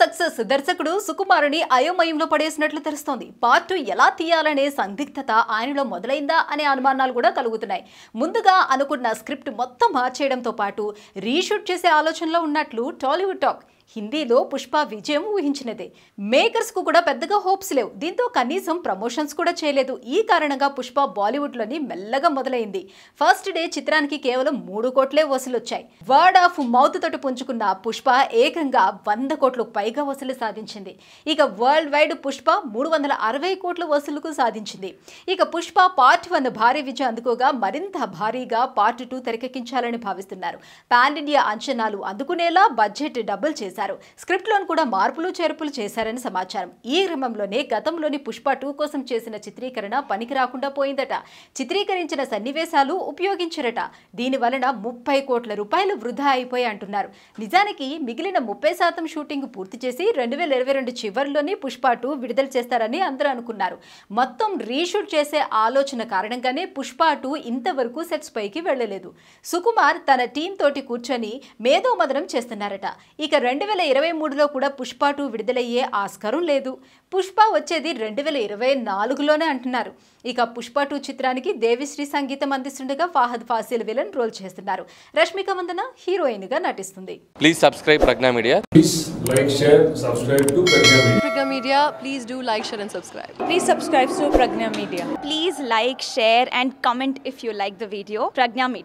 success దర్శకుడు సుకుమారుని అయోమయంలో పడేసినట్లు తెలుస్తోంది పార్ట్ టూ ఎలా తీయాలనే సందిగ్ధత ఆయనలో మొదలైందా అనే అనుమానాలు కూడా కలుగుతున్నాయి ముందుగా అనుకున్న స్క్రిప్ట్ మొత్తం మార్చేయడంతో పాటు రీషూట్ చేసే ఆలోచనలో ఉన్నట్లు టాలీవుడ్ టాక్ హిందీలో పుష్ప విజయం ఊహించినదే మేకర్స్కు కూడా పెద్దగా హోప్స్ లేవు దీంతో కనీసం ప్రమోషన్స్ కూడా చేయలేదు ఈ కారణంగా పుష్ప బాలీవుడ్లోని మెల్లగా మొదలైంది ఫస్ట్ డే చిత్రానికి కేవలం మూడు కోట్లే వసూలొచ్చాయి వర్డ్ ఆఫ్ మౌత్ తోటి పుంజుకున్న పుష్ప ఏకంగా వంద కోట్లు పైగా వసూలు సాధించింది ఇక వరల్డ్ వైడ్ పుష్ప మూడు వందల అరవై కోట్ల వసూలుకు సాధించింది ఇక పుష్ప పార్ట్ వన్ భారీ విజయం అందుకోగా మరింత భారీగా పార్ట్ టూ తెరకెక్కించాలని భావిస్తున్నారు పాన్ ఇండియా అంచనాలు అందుకునేలా బడ్జెట్ డబుల్ చేశారు చేశారు లో కూడా మార్పులు చేర్పులు చేశారని సమాచారం ఈ క్రమంలోనే గతంలోని పుష్ప టూ కోసం చేసిన చిత్రీకరణ పనికి రాకుండా పోయిందట చిత్రీకరించిన సన్నివేశాలు ఉపయోగించరట దీని వలన ముప్పై కోట్ల రూపాయలు వృధా అయిపోయి అంటున్నారు నిజానికి మిగిలిన ముప్పై శాతం షూటింగ్ పూర్తి చేసి రెండు వేల ఇరవై రెండు చివరిలోనే పుష్ప టూ విడుదల చేస్తారని అందరూ అనుకున్నారు మొత్తం రీషూట్ చేసే ఆలోచన కారణంగానే పుష్ప టూ ఇంతవరకు సెట్స్ పైకి వెళ్ళలేదు సుకుమార్ తన టీం తోటి కూర్చొని మేధోమదనం చేస్తున్నారట ఇక రెండు వేల ఇరవై మూడులో కూడా పుష్ప టూ విడుదలయ్యే ఆస్కారం లేదు పుష్ప వచ్చేది రెండు వేల ఇరవై నాలుగులోనే అంటున్నారు ఇక పుష్ప టూ చిత్రానికి దేవిశ్రీ సంగీతం అందిస్తుండగా ఫాహద్ ఫాసిల్ విలన్ రోల్ చేస్తున్నారు రష్మిక వందన హీరోయిన్ గా నటిస్తుంది please subscribe Pragna media please like media please do like share and subscribe please subscribe to Pragna media please like share and comment if you like the video Pragna media